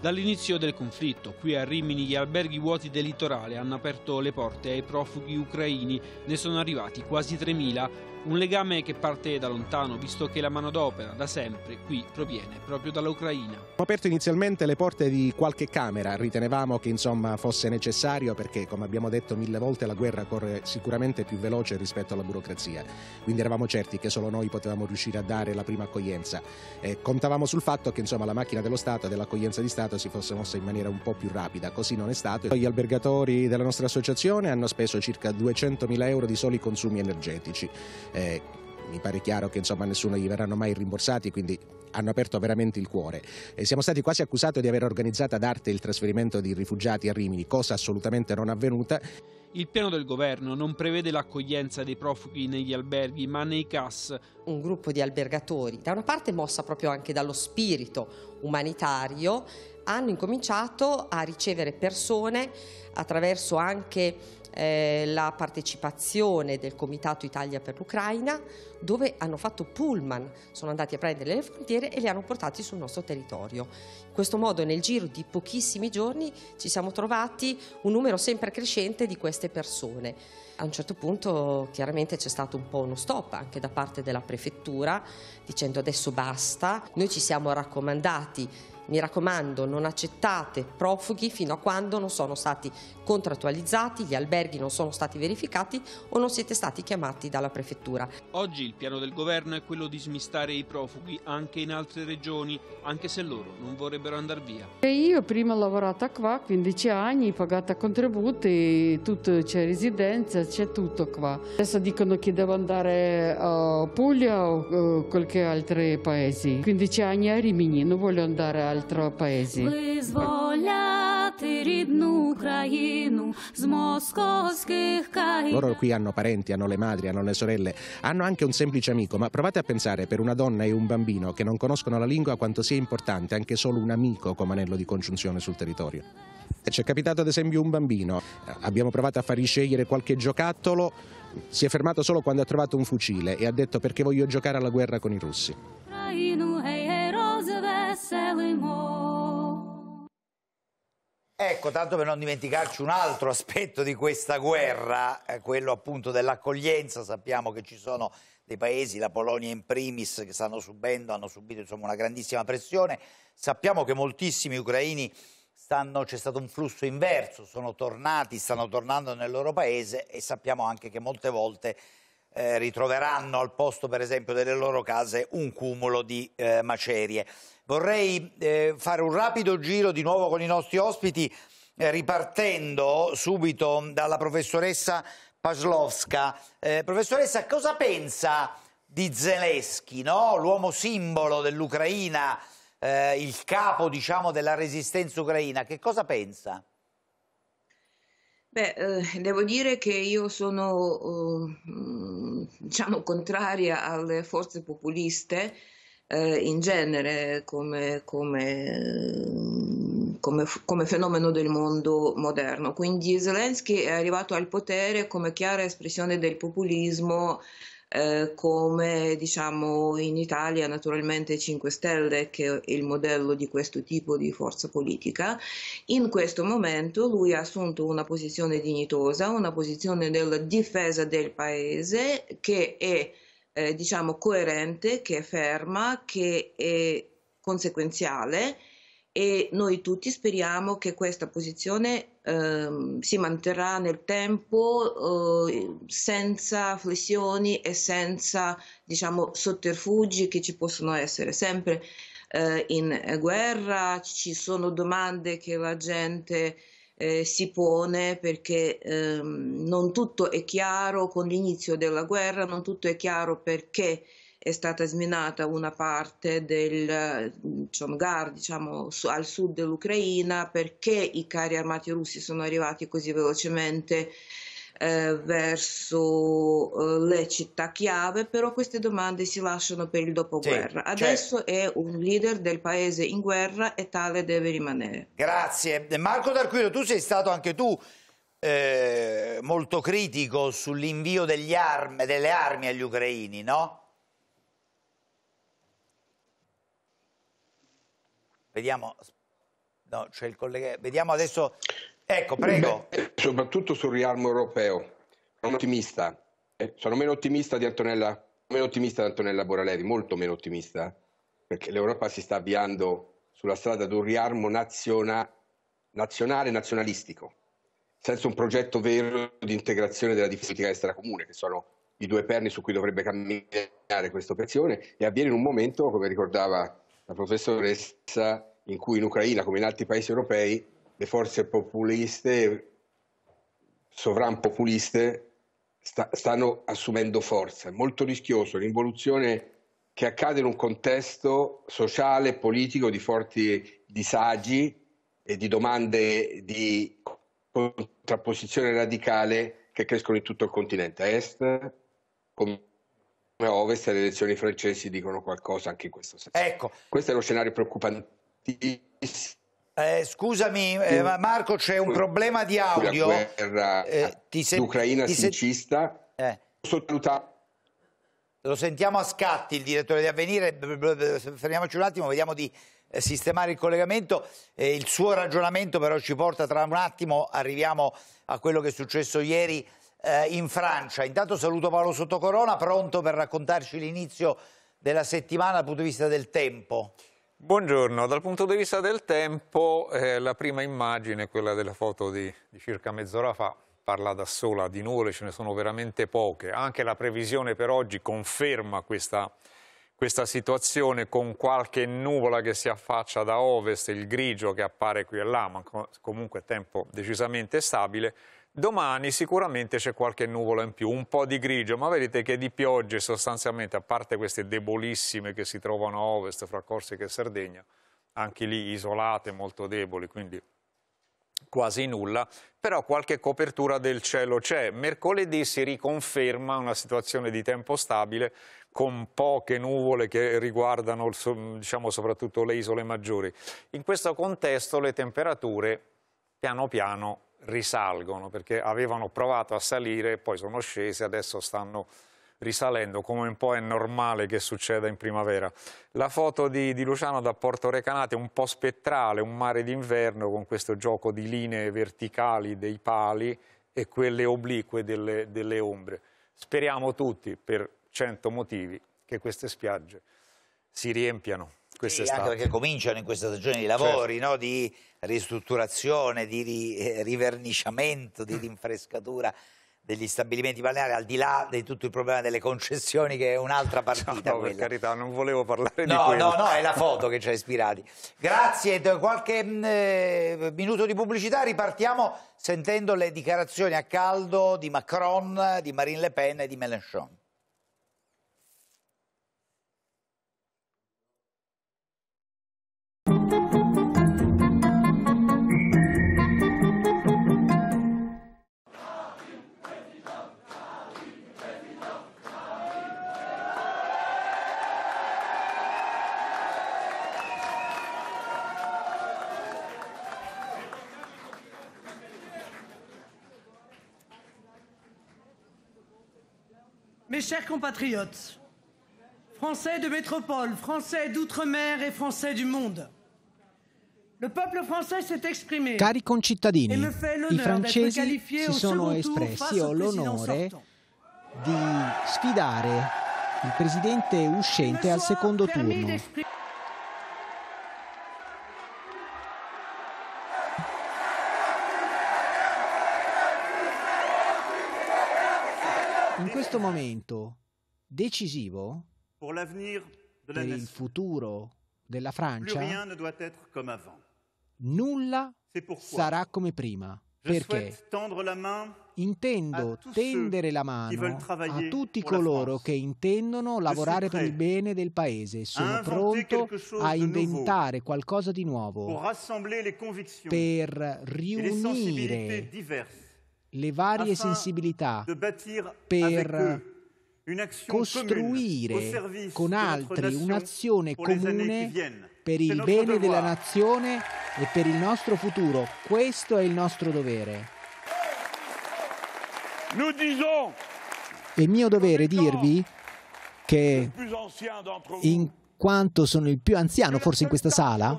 Dall'inizio del conflitto, qui a Rimini gli alberghi vuoti del litorale hanno aperto le porte ai profughi ucraini, ne sono arrivati quasi 3.000 un legame che parte da lontano, visto che la manodopera da sempre qui proviene proprio dall'Ucraina. Abbiamo aperto inizialmente le porte di qualche camera, ritenevamo che insomma fosse necessario perché, come abbiamo detto mille volte, la guerra corre sicuramente più veloce rispetto alla burocrazia. Quindi eravamo certi che solo noi potevamo riuscire a dare la prima accoglienza. E contavamo sul fatto che insomma la macchina dello Stato e dell'accoglienza di Stato si fosse mossa in maniera un po' più rapida, così non è stato. Gli albergatori della nostra associazione hanno speso circa 200.000 euro di soli consumi energetici eh, mi pare chiaro che insomma, nessuno gli verranno mai rimborsati, quindi hanno aperto veramente il cuore. E eh, siamo stati quasi accusati di aver organizzato ad arte il trasferimento di rifugiati a Rimini, cosa assolutamente non avvenuta. Il piano del governo non prevede l'accoglienza dei profughi negli alberghi, ma nei CAS. Un gruppo di albergatori, da una parte mossa proprio anche dallo spirito umanitario, hanno incominciato a ricevere persone attraverso anche eh, la partecipazione del Comitato Italia per l'Ucraina, dove hanno fatto pullman, sono andati a prendere le frontiere e le hanno portate sul nostro territorio. In questo modo nel giro di pochissimi giorni ci siamo trovati un numero sempre crescente di queste persone. A un certo punto chiaramente c'è stato un po' uno stop anche da parte della prefettura dicendo adesso basta, noi ci siamo raccomandati mi raccomando, non accettate profughi fino a quando non sono stati contrattualizzati, gli alberghi non sono stati verificati o non siete stati chiamati dalla prefettura. Oggi il piano del governo è quello di smistare i profughi anche in altre regioni, anche se loro non vorrebbero andare via. Io prima ho lavorato qua, 15 anni, pagata contributi, tutto, c'è residenza, c'è tutto qua. Adesso dicono che devo andare a Puglia o a eh, qualche altro paese. 15 anni a Rimini, non voglio andare a altro paese. Loro qui hanno parenti, hanno le madri, hanno le sorelle, hanno anche un semplice amico, ma provate a pensare per una donna e un bambino che non conoscono la lingua quanto sia importante anche solo un amico come anello di congiunzione sul territorio. Ci è capitato ad esempio un bambino, abbiamo provato a fargli scegliere qualche giocattolo, si è fermato solo quando ha trovato un fucile e ha detto perché voglio giocare alla guerra con i russi veselimo. Ecco, tanto per non dimenticarci un altro aspetto di questa guerra, eh, quello appunto dell'accoglienza, sappiamo che ci sono dei paesi, la Polonia in primis, che stanno subendo, hanno subito insomma, una grandissima pressione, sappiamo che moltissimi ucraini c'è stato un flusso inverso, sono tornati, stanno tornando nel loro paese e sappiamo anche che molte volte eh, ritroveranno al posto per esempio delle loro case un cumulo di eh, macerie. Vorrei eh, fare un rapido giro di nuovo con i nostri ospiti, eh, ripartendo subito dalla professoressa Paslovska. Eh, professoressa, cosa pensa di Zelensky, no? l'uomo simbolo dell'Ucraina, eh, il capo diciamo, della resistenza ucraina? Che cosa pensa? Beh, eh, devo dire che io sono eh, diciamo contraria alle forze populiste eh, in genere come, come, come, come, fenomeno del mondo moderno. Quindi Zelensky è arrivato al potere come chiara espressione del populismo. Eh, come diciamo in Italia naturalmente 5 Stelle che è il modello di questo tipo di forza politica, in questo momento lui ha assunto una posizione dignitosa, una posizione della difesa del paese che è eh, diciamo coerente, che è ferma, che è conseguenziale e noi tutti speriamo che questa posizione eh, si manterrà nel tempo eh, senza flessioni e senza diciamo, sotterfugi che ci possono essere sempre eh, in guerra, ci sono domande che la gente eh, si pone perché ehm, non tutto è chiaro con l'inizio della guerra, non tutto è chiaro perché è stata sminata una parte del Chongar, diciamo, diciamo, su, al sud dell'Ucraina, perché i carri armati russi sono arrivati così velocemente eh, verso eh, le città chiave, però queste domande si lasciano per il dopoguerra. Sì, Adesso certo. è un leader del paese in guerra e tale deve rimanere. Grazie. Marco D'Arquino, tu sei stato anche tu eh, molto critico sull'invio armi, delle armi agli ucraini, no? Vediamo, no, cioè collega... Vediamo adesso Ecco, prego. Beh, soprattutto sul riarmo europeo. Sono ottimista. Eh, sono meno ottimista di Antonella, meno ottimista di Antonella Boralevi, molto meno ottimista, perché l'Europa si sta avviando sulla strada di un riarmo naziona, nazionale nazionalistico, senza un progetto vero di integrazione della politica estera comune, che sono i due perni su cui dovrebbe camminare questa operazione, e avviene in un momento, come ricordava la professoressa, in cui in Ucraina, come in altri paesi europei, le forze populiste, sovranpopuliste, sta, stanno assumendo forza. È molto rischioso l'involuzione che accade in un contesto sociale e politico di forti disagi e di domande di contrapposizione radicale che crescono in tutto il continente, a est come a ovest, e le elezioni francesi dicono qualcosa anche in questo senso. Ecco. Questo è uno scenario preoccupantissimo eh, scusami eh, Marco, c'è un problema di audio. La guerra eh, l'Ucraina sen- sincista. Eh. Lo sentiamo a scatti il direttore di Avvenire, fermiamoci un attimo, vediamo di eh, sistemare il collegamento. Eh, il suo ragionamento però ci porta tra un attimo, arriviamo a quello che è successo ieri eh, in Francia. Intanto saluto Paolo Sottocorona, pronto per raccontarci l'inizio della settimana dal punto di vista del tempo. Buongiorno, dal punto di vista del tempo eh, la prima immagine, quella della foto di, di circa mezz'ora fa, parla da sola, di nuvole ce ne sono veramente poche, anche la previsione per oggi conferma questa, questa situazione con qualche nuvola che si affaccia da ovest, il grigio che appare qui e là, ma comunque tempo decisamente stabile, Domani sicuramente c'è qualche nuvola in più, un po' di grigio, ma vedete che di piogge sostanzialmente, a parte queste debolissime che si trovano a ovest fra Corsica e Sardegna, anche lì isolate, molto deboli, quindi quasi nulla, però qualche copertura del cielo c'è. Mercoledì si riconferma una situazione di tempo stabile con poche nuvole che riguardano diciamo, soprattutto le isole maggiori. In questo contesto le temperature piano piano risalgono perché avevano provato a salire e poi sono scese, adesso stanno risalendo come un po' è normale che succeda in primavera. La foto di, di Luciano da Porto Recanati è un po' spettrale, un mare d'inverno con questo gioco di linee verticali dei pali e quelle oblique delle, delle ombre. Speriamo tutti, per cento motivi, che queste spiagge si riempiano quest'estate. anche perché cominciano in questa stagione i certo. lavori certo. no, di ristrutturazione, di ri eh, riverniciamento, di rinfrescatura degli stabilimenti balneari, al di là di tutto il problema delle concessioni, che è un'altra <laughs> partita. No, no per carità, non volevo parlare no, di quello. No, no, è la foto che ci ha ispirati. Grazie, qualche mm, eh, minuto di pubblicità, ripartiamo sentendo le dichiarazioni a caldo di Macron, di Marine Le Pen e di Mélenchon. compatriotes, Français de métropole, Français d'outre-mer et Français du monde. Cari concittadini, i francesi si sono espressi. Io ho l'onore di sfidare il presidente uscente al secondo turno. questo momento decisivo per il futuro della Francia, nulla sarà come prima. Perché intendo tendere la mano a tutti coloro che intendono lavorare per il bene del Paese. Sono pronto a inventare qualcosa di nuovo per riunire le varie sensibilità per costruire con altri un'azione comune per il bene della nazione e per il nostro futuro. Questo è il nostro dovere. È mio dovere dirvi che in quanto sono il più anziano, forse in questa sala,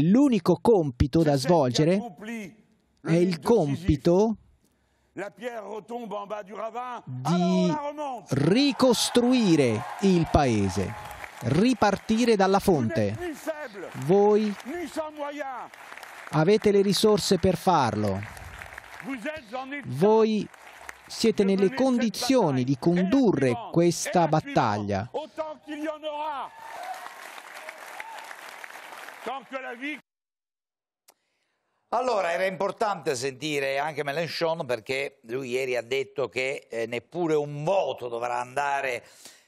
l'unico compito da svolgere è il compito di ricostruire il paese, ripartire dalla fonte. Voi avete le risorse per farlo. Voi siete nelle condizioni di condurre questa battaglia. Allora, era importante sentire anche Melenchon perché lui ieri ha detto che eh, neppure un voto dovrà andare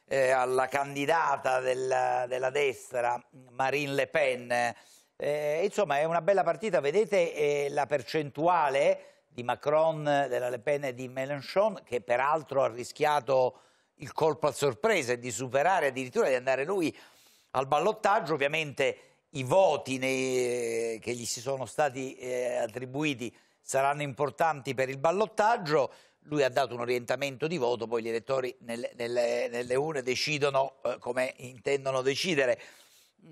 eh, alla candidata della, della, destra, Marine Le Pen. Eh, insomma, è una bella partita, vedete eh, la percentuale di Macron, della Le Pen e di Mélenchon, che peraltro ha rischiato il colpo a sorpresa e di superare addirittura di andare lui al ballottaggio, ovviamente i voti nei, eh, che gli si sono stati eh, attribuiti saranno importanti per il ballottaggio. Lui ha dato un orientamento di voto, poi gli elettori nel, nelle, nelle, urne decidono eh, come intendono decidere.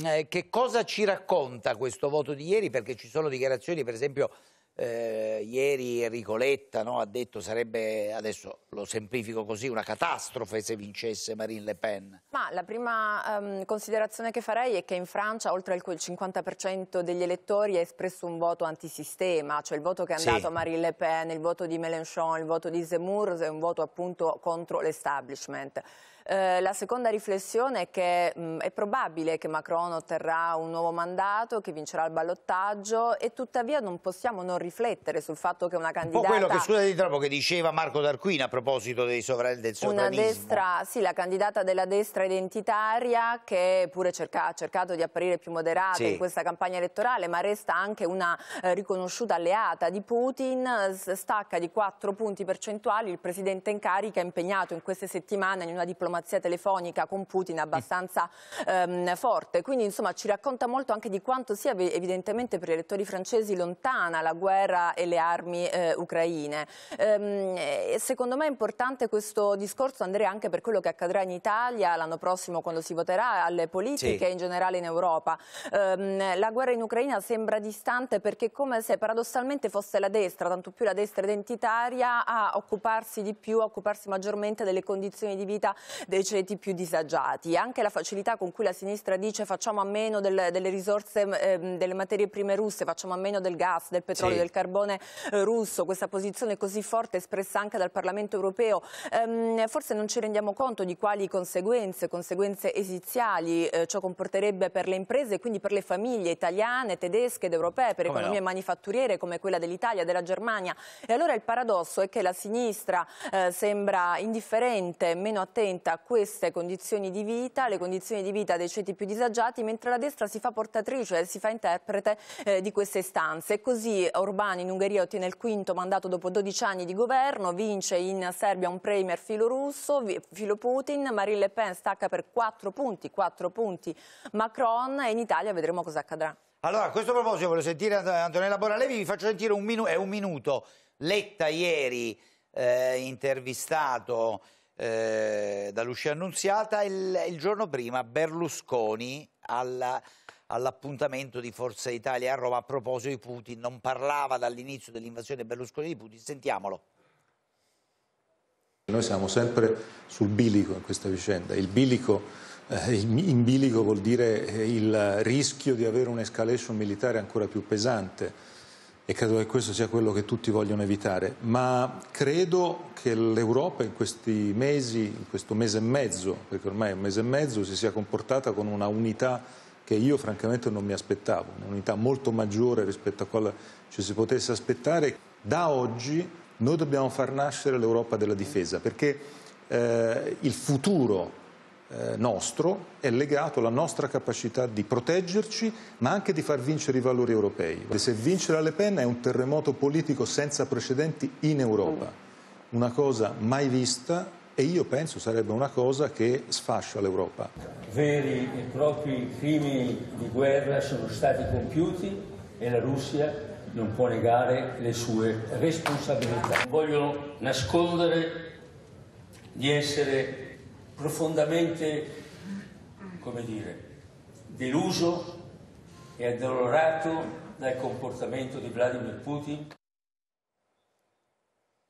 Eh, che cosa ci racconta questo voto di ieri? Perché ci sono dichiarazioni, per esempio, eh, ieri Enrico Letta no, ha detto sarebbe, adesso lo semplifico così, una catastrofe se vincesse Marine Le Pen. Ma la prima um, considerazione che farei è che in Francia oltre il 50% degli elettori ha espresso un voto antisistema, cioè il voto che è andato sì. a Marine Le Pen, il voto di Mélenchon, il voto di Zemmour è un voto appunto contro l'establishment. Eh, la seconda riflessione è che mh, mm, è probabile che Macron otterrà un nuovo mandato, che vincerà il ballottaggio e tuttavia non possiamo non riflettere sul fatto che una candidata... Un quello che, scusate, troppo, che diceva Marco Darquina a proposito dei sovran- del sovranismo. Una destra, sì, la candidata della destra identitaria che pure cerca, ha cercato di apparire più moderata sì. in questa campagna elettorale, ma resta anche una eh, riconosciuta alleata di Putin, stacca di 4 punti percentuali il presidente in carica impegnato in queste settimane in una diplomazia diplomazia telefonica con Putin abbastanza ehm, forte. Quindi insomma ci racconta molto anche di quanto sia evidentemente per gli elettori francesi lontana la guerra e le armi eh, ucraine. Ehm, secondo me è importante questo discorso Andrea anche per quello che accadrà in Italia l'anno prossimo quando si voterà alle politiche sì. in generale in Europa. Ehm, la guerra in Ucraina sembra distante perché come se paradossalmente fosse la destra, tanto più la destra identitaria, a occuparsi di più, a occuparsi maggiormente delle condizioni di vita dei ceti più disagiati. Anche la facilità con cui la sinistra dice facciamo a meno del, delle risorse, eh, delle materie prime russe, facciamo a meno del gas, del petrolio, sì. del carbone eh, russo, questa posizione così forte espressa anche dal Parlamento europeo, ehm, forse non ci rendiamo conto di quali conseguenze, conseguenze esiziali eh, ciò comporterebbe per le imprese e quindi per le famiglie italiane, tedesche ed europee, per come economie no? manifatturiere come quella dell'Italia, della Germania. E allora il paradosso è che la sinistra eh, sembra indifferente, meno attenta queste condizioni di vita, le condizioni di vita dei ceti più disagiati, mentre la destra si fa portatrice, si fa interprete eh, di queste istanze. Così Orbán in Ungheria ottiene il quinto mandato dopo 12 anni di governo, vince in Serbia un premier filo russo, filo Putin, Marine Le Pen stacca per 4 punti, 4 punti Macron e in Italia vedremo cosa accadrà. Allora, a questo proposito voglio sentire Antonella Boralevi, vi faccio sentire un, minu un minuto. Letta ieri eh, intervistato eh, da Lucia Annunziata, il, il giorno prima Berlusconi alla, all'appuntamento di Forza Italia a Roma a proposito di Putin, non parlava dall'inizio dell'invasione Berlusconi di Putin, sentiamolo. Noi siamo sempre sul bilico in questa vicenda, il bilico eh, in bilico vuol dire il rischio di avere un'escalation militare ancora più pesante e credo che questo sia quello che tutti vogliono evitare, ma credo che l'Europa in questi mesi, in questo mese e mezzo, perché ormai è un mese e mezzo, si sia comportata con una unità che io francamente non mi aspettavo, un'unità molto maggiore rispetto a quella ci si potesse aspettare. Da oggi noi dobbiamo far nascere l'Europa della difesa, perché eh, il futuro eh, nostro è legato alla nostra capacità di proteggerci, ma anche di far vincere i valori europei. Se vincere la Le Pen è un terremoto politico senza precedenti in Europa, una cosa mai vista e io penso sarebbe una cosa che sfascia l'Europa. Veri e propri crimini di guerra sono stati compiuti e la Russia non può negare le sue responsabilità. Vogliono nascondere di essere profondamente, come dire, deluso e addolorato dal comportamento di Vladimir Putin.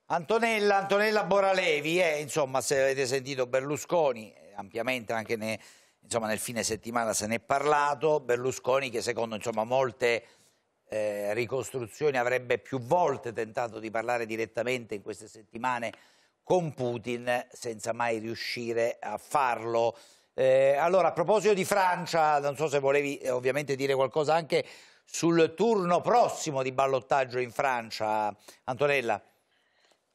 Antonella, Antonella Boralevi è, eh, insomma, se avete sentito Berlusconi, eh, ampiamente anche ne, insomma, nel fine settimana se ne è parlato, Berlusconi che secondo insomma, molte eh, ricostruzioni avrebbe più volte tentato di parlare direttamente in queste settimane con Putin senza mai riuscire a farlo. Eh, allora, a proposito di Francia, non so se volevi eh, ovviamente dire qualcosa anche sul turno prossimo di ballottaggio in Francia, Antonella.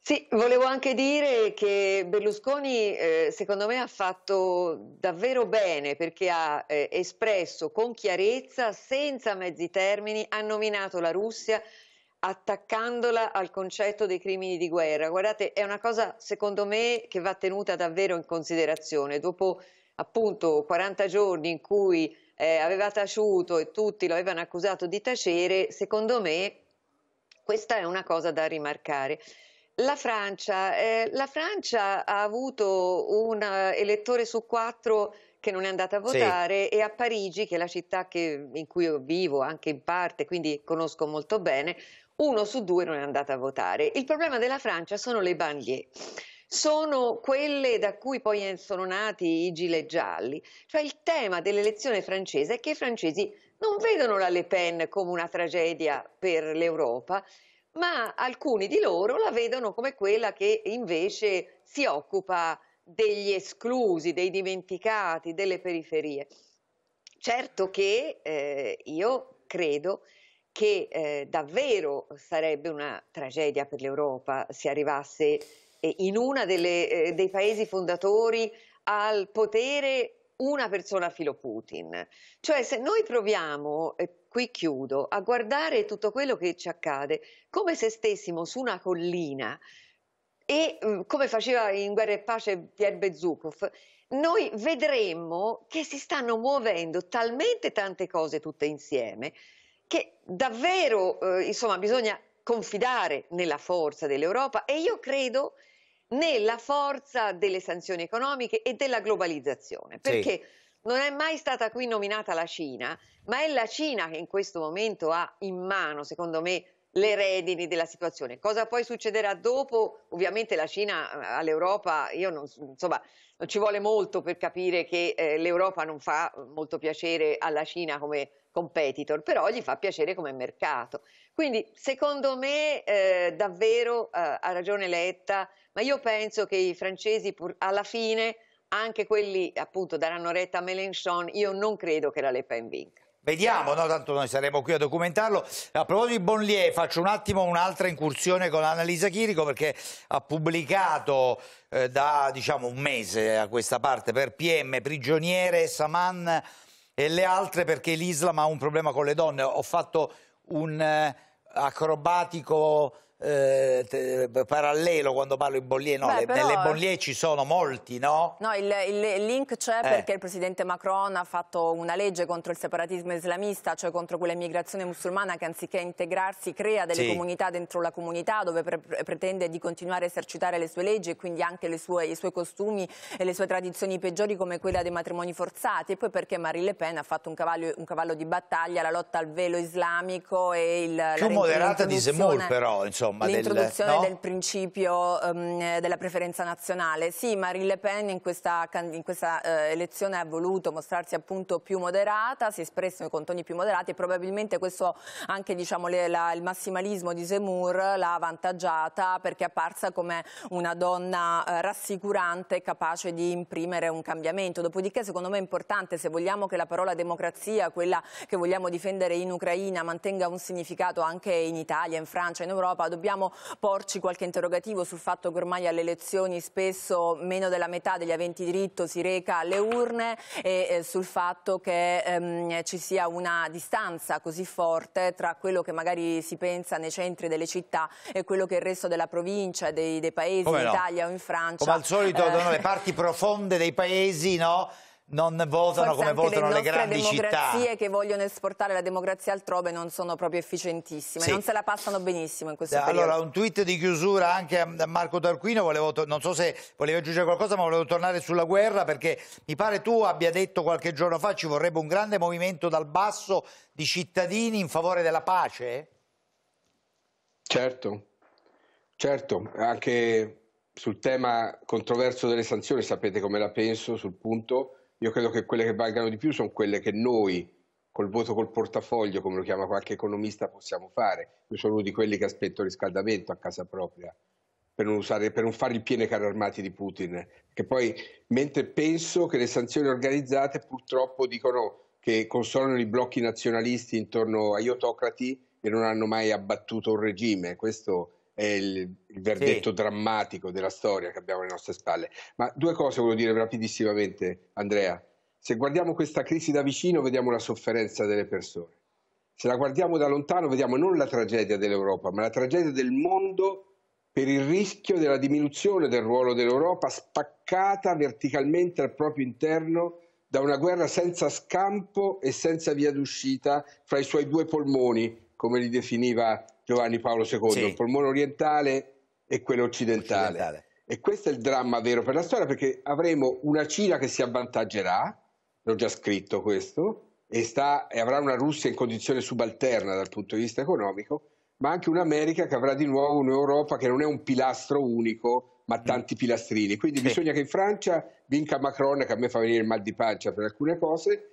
Sì, volevo anche dire che Berlusconi eh, secondo me ha fatto davvero bene perché ha eh, espresso con chiarezza, senza mezzi termini, ha nominato la Russia attaccandola al concetto dei crimini di guerra. Guardate, è una cosa secondo me che va tenuta davvero in considerazione. Dopo appunto 40 giorni in cui eh, aveva taciuto e tutti lo avevano accusato di tacere, secondo me questa è una cosa da rimarcare. La Francia, eh, la Francia ha avuto un eh, elettore su quattro che non è andata a votare sì. e a Parigi, che è la città che, in cui io vivo anche in parte, quindi conosco molto bene, uno su due non è andato a votare. Il problema della Francia sono le banlieue sono quelle da cui poi sono nati i gilet gialli. Cioè il tema dell'elezione francese è che i francesi non vedono la Le Pen come una tragedia per l'Europa, ma alcuni di loro la vedono come quella che invece si occupa degli esclusi, dei dimenticati, delle periferie. Certo che eh, io credo che eh, davvero sarebbe una tragedia per l'Europa se arrivasse eh, in uno eh, dei paesi fondatori al potere una persona filo Putin. Cioè se noi proviamo, e qui chiudo, a guardare tutto quello che ci accade come se stessimo su una collina e mm, come faceva in Guerra e Pace Pierre Bezukhov, noi vedremmo che si stanno muovendo talmente tante cose tutte insieme che davvero eh, insomma, bisogna confidare nella forza dell'Europa e io credo nella forza delle sanzioni economiche e della globalizzazione. Perché sì. non è mai stata qui nominata la Cina, ma è la Cina che in questo momento ha in mano, secondo me, le redini della situazione. Cosa poi succederà dopo? Ovviamente la Cina eh, all'Europa, io non, insomma, non ci vuole molto per capire che eh, l'Europa non fa molto piacere alla Cina come competitor, però gli fa piacere come mercato. Quindi secondo me eh, davvero eh, ha ragione Letta, ma io penso che i francesi pur, alla fine, anche quelli appunto daranno retta a Mélenchon, io non credo che la Le Pen vinca. Vediamo, no? tanto noi saremo qui a documentarlo. A proposito di Bonlier, faccio un attimo un'altra incursione con Annalisa Chirico perché ha pubblicato eh, da diciamo, un mese a questa parte per PM Prigioniere Saman e le altre perché l'Islam ha un problema con le donne. Ho fatto un eh, acrobatico eh, parallelo quando parlo di Bollier, no, Beh, le, però, nelle eh, Bollier ci sono molti, no? No, il, il link c'è eh. perché il presidente Macron ha fatto una legge contro il separatismo islamista, cioè contro quell'immigrazione musulmana che anziché integrarsi crea delle sì. comunità dentro la comunità dove pre pretende di continuare a esercitare le sue leggi e quindi anche sue, i suoi costumi e le sue tradizioni peggiori come quella dei matrimoni forzati e poi perché Marine Le Pen ha fatto un cavallo, un cavallo di battaglia, la lotta al velo islamico e il... Più moderata di Zemmour però, insomma insomma. L'introduzione del, no? del principio um, della preferenza nazionale. Sì, Marine Le Pen in questa, in questa uh, elezione ha voluto mostrarsi appunto più moderata, si è espressa con toni più moderati e probabilmente questo anche diciamo, le, la, il massimalismo di Seymour l'ha avvantaggiata perché è apparsa come una donna uh, rassicurante capace di imprimere un cambiamento. Dopodiché secondo me è importante se vogliamo che la parola democrazia, quella che vogliamo difendere in Ucraina, mantenga un significato anche in Italia, in Francia, in Europa, dobbiamo porci qualche interrogativo sul fatto che ormai alle elezioni spesso meno della metà degli aventi diritto si reca alle urne e eh, sul fatto che ehm, ci sia una distanza così forte tra quello che magari si pensa nei centri delle città e quello che il resto della provincia, dei, dei paesi, in no? Italia o in Francia. Come al solito, eh... le parti profonde dei paesi, no? non votano Forse come votano le, le grandi città. Le democrazie che vogliono esportare la democrazia altrove non sono proprio efficientissime, sì. non se la passano benissimo in questo eh, allora, periodo. Allora, un tweet di chiusura anche a Marco Tarquino, volevo, non so se volevi aggiungere qualcosa, ma volevo tornare sulla guerra perché mi pare tu abbia detto qualche giorno fa ci vorrebbe un grande movimento dal basso di cittadini in favore della pace? Certo, certo, anche sul tema controverso delle sanzioni sapete come la penso sul punto io credo che quelle che valgano di più sono quelle che noi, col voto col portafoglio, come lo chiama qualche economista, possiamo fare. Io sono uno di quelli che aspetto riscaldamento a casa propria. Per non, usare, per non, fare il pieno carro carri armati di Putin. Che poi, mentre penso che le sanzioni organizzate purtroppo dicono che consolano i blocchi nazionalisti intorno agli autocrati e non hanno mai abbattuto un regime. Questo è è il, il verdetto sì. drammatico della storia che abbiamo alle nostre spalle. Ma due cose voglio dire rapidissimamente, Andrea. Se guardiamo questa crisi da vicino, vediamo la sofferenza delle persone. Se la guardiamo da lontano, vediamo non la tragedia dell'Europa, ma la tragedia del mondo per il rischio della diminuzione del ruolo dell'Europa spaccata verticalmente al proprio interno da una guerra senza scampo e senza via d'uscita fra i suoi due polmoni, come li definiva Giovanni Paolo II, sì. il polmone orientale e quello occidentale. occidentale. E questo è il dramma vero per la storia perché avremo una Cina che si avvantaggerà, l'ho già scritto questo, e, sta, e avrà una Russia in condizione subalterna dal punto di vista economico, ma anche un'America che avrà di nuovo un'Europa che non è un pilastro unico, ma mm. tanti pilastrini. Quindi sì. bisogna che in Francia vinca Macron, che a me fa venire il mal di pancia per alcune cose,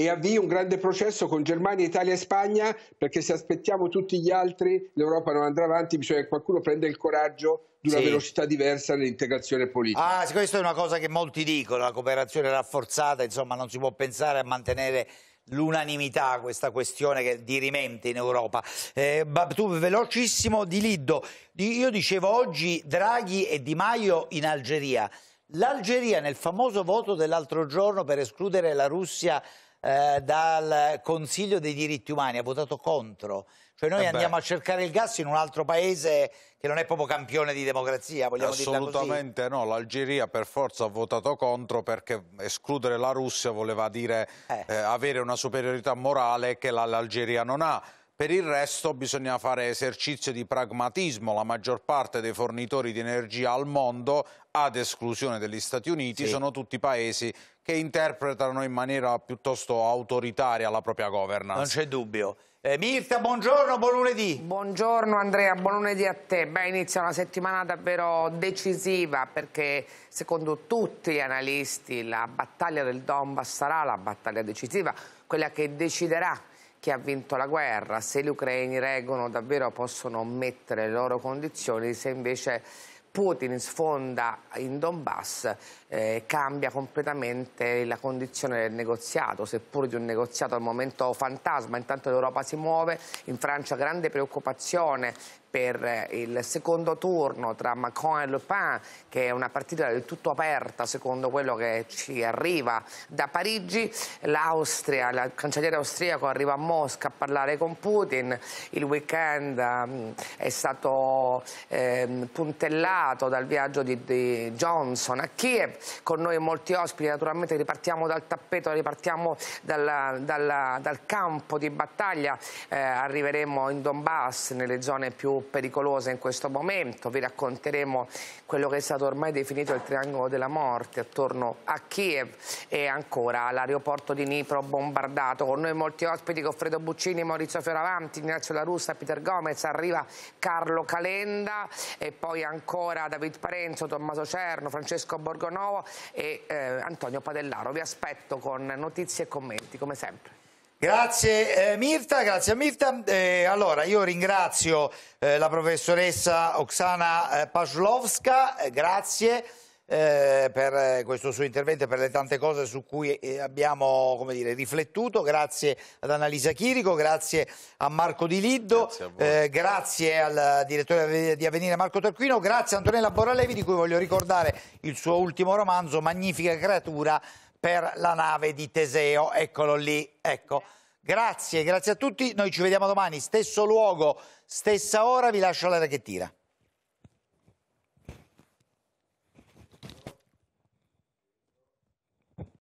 e avvii un grande processo con Germania, Italia e Spagna, perché se aspettiamo tutti gli altri l'Europa non andrà avanti, bisogna che qualcuno prenda il coraggio di una sì. velocità diversa nell'integrazione politica. Ah, questa è una cosa che molti dicono, la cooperazione rafforzata, insomma non si può pensare a mantenere l'unanimità questa questione che dirimente in Europa. Eh, tu velocissimo di Lido, io dicevo oggi Draghi e Di Maio in Algeria. L'Algeria nel famoso voto dell'altro giorno per escludere la Russia eh, dal Consiglio dei diritti umani, ha votato contro. Cioè noi Ebbè. Eh andiamo a cercare il gas in un altro paese che non è proprio campione di democrazia, vogliamo Assolutamente no, l'Algeria per forza ha votato contro perché escludere la Russia voleva dire eh. Eh, avere una superiorità morale che l'Algeria non ha. Per il resto bisogna fare esercizio di pragmatismo, la maggior parte dei fornitori di energia al mondo, ad esclusione degli Stati Uniti, sì. sono tutti paesi che interpretano in maniera piuttosto autoritaria la propria governance. Non c'è dubbio. Eh, Mirta, buongiorno, buon lunedì. Buongiorno Andrea, buon lunedì a te. Beh, inizia una settimana davvero decisiva perché secondo tutti gli analisti la battaglia del Donbass sarà la battaglia decisiva, quella che deciderà chi ha vinto la guerra, se gli ucraini reggono davvero possono mettere le loro condizioni, se invece Putin sfonda in Donbass eh, cambia completamente la condizione del negoziato, seppur di un negoziato al momento fantasma, intanto l'Europa si muove, in Francia grande preoccupazione per il secondo turno tra Macron e Le Pen, che è una partita del tutto aperta secondo quello che ci arriva da Parigi. L'Austria, il cancelliere austriaco arriva a Mosca a parlare con Putin. Il weekend um, è stato eh, puntellato dal viaggio di, di, Johnson a Kiev. Con noi molti ospiti, naturalmente ripartiamo dal tappeto, ripartiamo dalla, dalla, dal campo di battaglia. Eh, arriveremo in Donbass, nelle zone più più pericolosa in questo momento, vi racconteremo quello che è stato ormai definito il triangolo della morte attorno a Kiev e ancora l'aeroporto di Dnipro bombardato, con noi molti ospiti Goffredo Buccini, Maurizio Fioravanti, Ignazio La Russa, Peter Gomez, arriva Carlo Calenda e poi ancora David Parenzo, Tommaso Cerno, Francesco Borgonovo e eh, Antonio Padellaro, vi aspetto con notizie e commenti come sempre. Grazie eh, Mirta, grazie a Mirta. Eh, allora io ringrazio eh, la professoressa Oksana eh, Pajlovska, eh, grazie eh, per eh, questo suo intervento e per le tante cose su cui abbiamo dire, riflettuto. Grazie ad Annalisa Chirico, grazie a Marco Di Liddo, grazie, grazie al direttore di Avvenire Marco Tarquino, grazie a Antonella Boralevi di cui voglio ricordare il suo ultimo romanzo Magnifica creatura per la nave di Teseo. Eccolo lì, ecco. Grazie, grazie a tutti. Noi ci vediamo domani, stesso luogo, stessa ora. Vi lascio l'aria che tira.